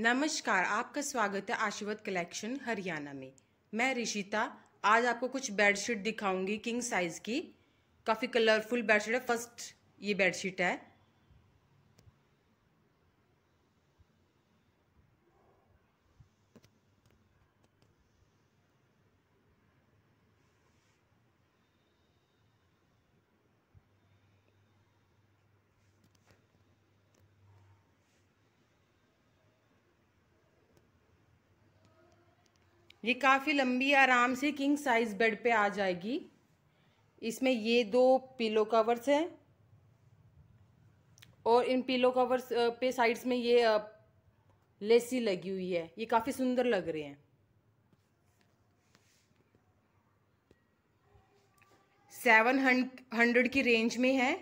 नमस्कार आपका स्वागत है आशीर्वाद कलेक्शन हरियाणा में मैं ऋषिता आज आपको कुछ बेडशीट दिखाऊंगी किंग साइज़ की काफ़ी कलरफुल बेडशीट है फर्स्ट ये बेडशीट है ये काफ़ी लंबी आराम से किंग साइज़ बेड पे आ जाएगी इसमें ये दो पिलो कवर्स हैं और इन पिलो कवर्स पे साइड्स में ये लेसी लगी हुई है ये काफ़ी सुंदर लग रहे हैं सेवन हंड्रेड की रेंज में है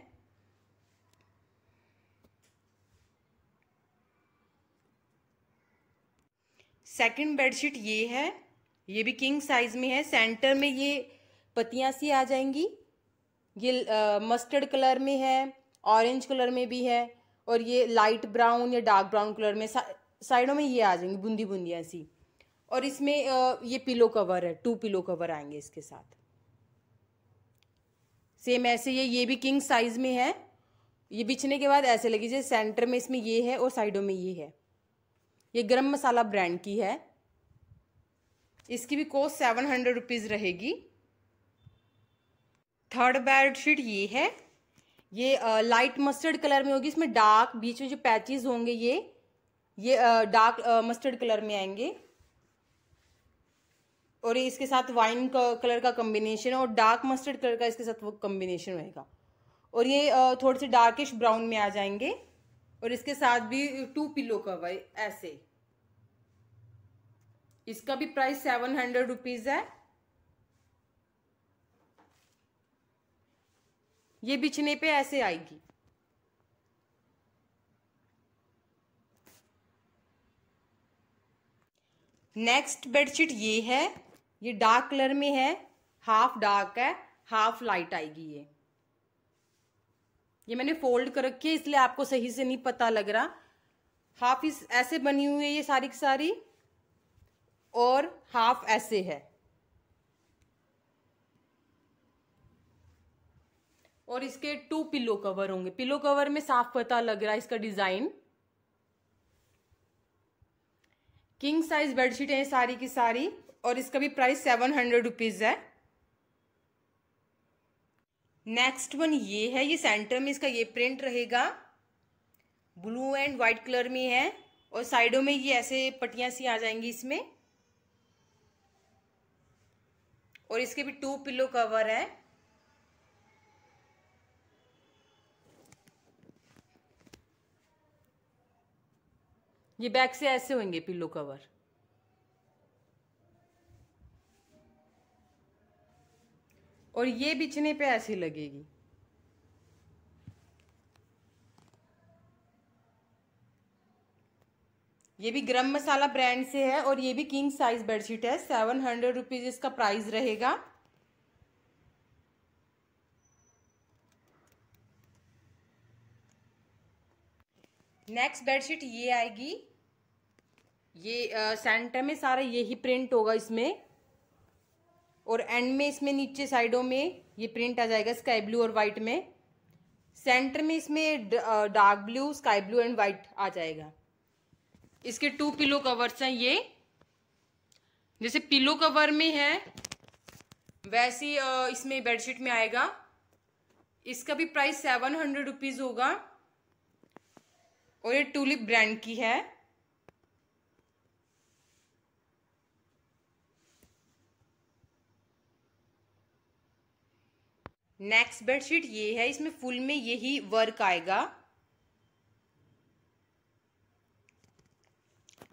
सेकंड बेडशीट ये है ये भी किंग साइज में है सेंटर में ये पतियाँ सी आ जाएंगी ये मस्टर्ड कलर में है ऑरेंज कलर में भी है और ये लाइट ब्राउन या डार्क ब्राउन कलर में सा, साइडों में ये आ जाएंगी बूंदी बूंदियाँ सी और इसमें आ, ये पिलो कवर है टू पिलो कवर आएंगे इसके साथ सेम ऐसे ये ये भी किंग साइज में है ये बिछने के बाद ऐसे लगी जैसे सेंटर में इसमें ये है और साइडों में ये है ये गरम मसाला ब्रांड की है इसकी भी कॉस्ट सेवन हंड्रेड रुपीज़ रहेगी थर्ड बेडशीट ये है ये आ, लाइट मस्टर्ड कलर में होगी इसमें डार्क बीच में जो पैचेज होंगे ये ये आ, डार्क आ, मस्टर्ड कलर में आएंगे और ये इसके साथ वाइन कलर का कॉम्बिनेशन और डार्क मस्टर्ड कलर का इसके साथ वो कॉम्बिनेशन रहेगा और ये थोड़े से डार्किश ब्राउन में आ जाएंगे और इसके साथ भी टू पिलो कवर ऐसे इसका भी प्राइस सेवन हंड्रेड रुपीज है ये बिछने पे ऐसे आएगी नेक्स्ट बेडशीट ये है ये डार्क कलर में है हाफ डार्क है हाफ लाइट आएगी ये ये मैंने फोल्ड कर रखी है इसलिए आपको सही से नहीं पता लग रहा हाफ इस ऐसे बनी हुई है ये सारी की सारी और हाफ ऐसे है और इसके टू पिलो कवर होंगे पिलो कवर में साफ पता लग रहा है इसका डिज़ाइन किंग साइज बेडशीट है सारी की सारी और इसका भी प्राइस सेवन हंड्रेड रुपीज़ है नेक्स्ट वन ये है ये सेंटर में इसका ये प्रिंट रहेगा ब्लू एंड व्हाइट कलर में है और साइडों में ये ऐसे पटियां सी आ जाएंगी इसमें और इसके भी टू पिलो कवर है ये बैक से ऐसे होंगे पिलो कवर और ये बिछने पे ऐसी लगेगी ये भी गरम मसाला ब्रांड से है और ये भी किंग साइज बेडशीट है सेवन हंड्रेड रुपीज़ इसका प्राइस रहेगा नेक्स्ट बेडशीट ये आएगी ये सेंटर में सारा यही प्रिंट होगा इसमें और एंड में इसमें नीचे साइडों में ये प्रिंट आ जाएगा स्काई ब्लू और वाइट में सेंटर में इसमें dark blue sky blue and white आ जाएगा इसके टू पिलो कवर्स हैं ये जैसे पिलो कवर में है वैसे इसमें बेडशीट में आएगा इसका भी प्राइस सेवन हंड्रेड रुपीज़ होगा और ये टूलिप ब्रांड की है नेक्स्ट बेडशीट ये है इसमें फुल में यही वर्क आएगा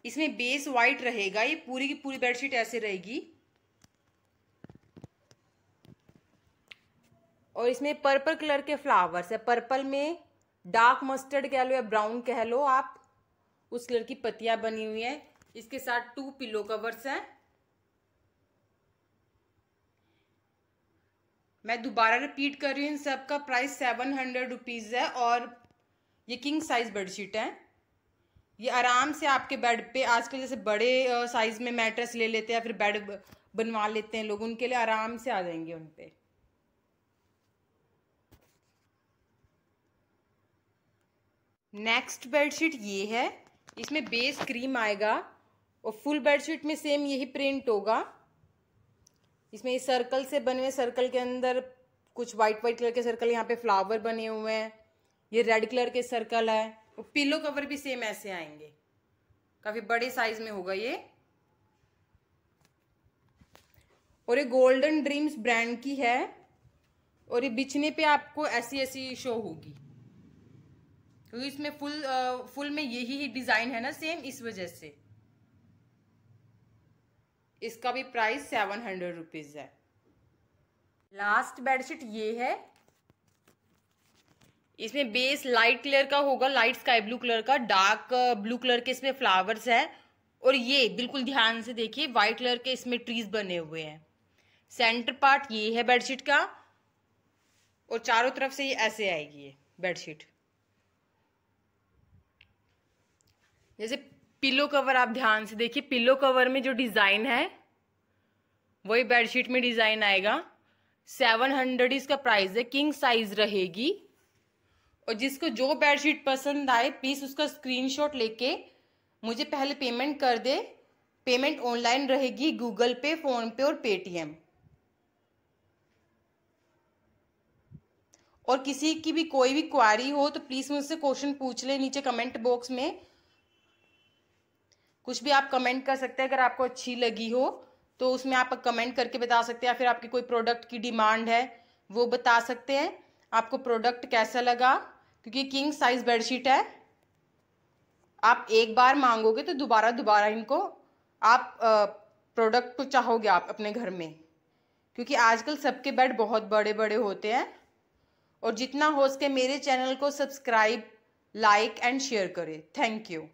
इसमें बेस वाइट रहेगा ये पूरी की पूरी बेडशीट ऐसे रहेगी और इसमें पर्पल कलर के फ्लावर्स है पर्पल में डार्क मस्टर्ड कह लो या ब्राउन कह लो आप उस कलर की पत्तियां बनी हुई है इसके साथ टू पिलो कवर्स है मैं दोबारा रिपीट कर रही हूँ इन सब का प्राइस सेवन हंड्रेड रुपीज़ है और ये किंग साइज बेडशीट है ये आराम से आपके बेड पे आजकल जैसे बड़े साइज़ में मैट्रेस ले लेते हैं फिर बेड बनवा लेते हैं लोग उनके लिए आराम से आ जाएंगे उन पर नेक्स्ट बेडशीट ये है इसमें बेस क्रीम आएगा और फुल बेडशीट में सेम यही प्रिंट होगा इसमें ये सर्कल से बने हुए सर्कल के अंदर कुछ वाइट वाइट कलर के सर्कल यहाँ पे फ्लावर बने हुए हैं ये रेड कलर के सर्कल है और पिलो कवर भी सेम ऐसे आएंगे काफ़ी बड़े साइज में होगा ये और ये गोल्डन ड्रीम्स ब्रांड की है और ये बिछने पे आपको ऐसी ऐसी शो होगी क्योंकि इसमें फुल आ, फुल में यही ही डिज़ाइन है ना सेम इस वजह से इसका भी प्राइस सेवन हंड्रेड रुपीज़ है लास्ट बेडशीट ये है इसमें बेस लाइट कलर का होगा लाइट स्काई ब्लू कलर का डार्क ब्लू कलर के इसमें फ्लावर्स है और ये बिल्कुल ध्यान से देखिए व्हाइट कलर के इसमें ट्रीज बने हुए हैं सेंटर पार्ट ये है बेडशीट का और चारों तरफ से ये ऐसे आएगी ये बेडशीट जैसे पिलो कवर आप ध्यान से देखिए पिलो कवर में जो डिज़ाइन है वही बेडशीट में डिज़ाइन आएगा सेवन हंड्रेड इसका प्राइस है किंग साइज रहेगी और जिसको जो बेडशीट पसंद आए प्लीज़ उसका स्क्रीनशॉट लेके मुझे पहले पेमेंट कर दे पेमेंट ऑनलाइन रहेगी गूगल पे फ़ोनपे और पेटीएम और किसी की भी कोई भी क्वारी हो तो प्लीज़ मुझसे क्वेश्चन पूछ ले नीचे कमेंट बॉक्स में कुछ भी आप कमेंट कर सकते हैं अगर आपको अच्छी लगी हो तो उसमें आप कमेंट करके बता सकते हैं या फिर आपकी कोई प्रोडक्ट की डिमांड है वो बता सकते हैं आपको प्रोडक्ट कैसा लगा क्योंकि किंग साइज बेडशीट है आप एक बार मांगोगे तो दोबारा दोबारा इनको आप प्रोडक्ट तो चाहोगे आप अपने घर में क्योंकि आजकल सबके बेड बहुत बड़े बड़े होते हैं और जितना हो सके मेरे चैनल को सब्सक्राइब लाइक एंड शेयर करें थैंक यू